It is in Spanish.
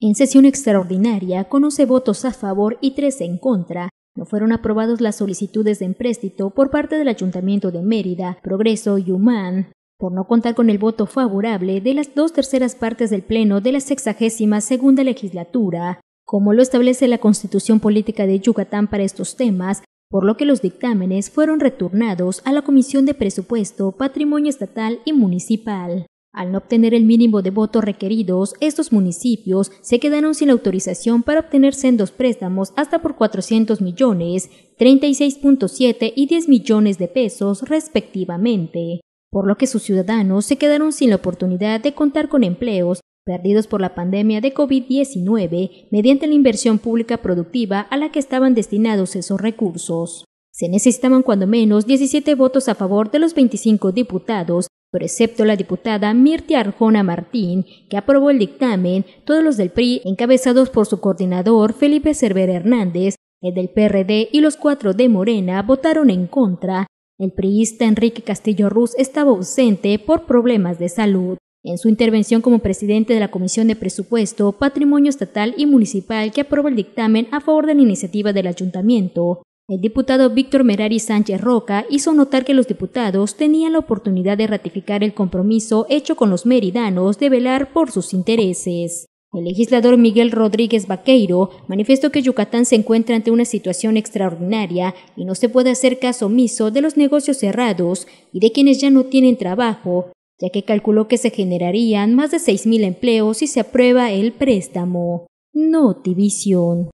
En sesión extraordinaria, con 11 votos a favor y tres en contra, no fueron aprobadas las solicitudes de empréstito por parte del Ayuntamiento de Mérida, Progreso y Humán, por no contar con el voto favorable de las dos terceras partes del Pleno de la sexagésima segunda legislatura, como lo establece la Constitución Política de Yucatán para estos temas, por lo que los dictámenes fueron retornados a la Comisión de Presupuesto, Patrimonio Estatal y Municipal. Al no obtener el mínimo de votos requeridos, estos municipios se quedaron sin la autorización para obtener sendos préstamos hasta por 400 millones, 36.7 y 10 millones de pesos respectivamente, por lo que sus ciudadanos se quedaron sin la oportunidad de contar con empleos perdidos por la pandemia de COVID-19 mediante la inversión pública productiva a la que estaban destinados esos recursos. Se necesitaban cuando menos 17 votos a favor de los 25 diputados pero excepto la diputada Mirtia Arjona Martín, que aprobó el dictamen, todos los del PRI, encabezados por su coordinador Felipe Cervera Hernández, el del PRD y los cuatro de Morena, votaron en contra. El priista Enrique Castillo Ruz estaba ausente por problemas de salud. En su intervención como presidente de la Comisión de Presupuesto, Patrimonio Estatal y Municipal que aprobó el dictamen a favor de la iniciativa del ayuntamiento, el diputado Víctor Merari Sánchez Roca hizo notar que los diputados tenían la oportunidad de ratificar el compromiso hecho con los meridanos de velar por sus intereses. El legislador Miguel Rodríguez Vaqueiro manifestó que Yucatán se encuentra ante una situación extraordinaria y no se puede hacer caso omiso de los negocios cerrados y de quienes ya no tienen trabajo, ya que calculó que se generarían más de 6.000 empleos si se aprueba el préstamo. Notivisión.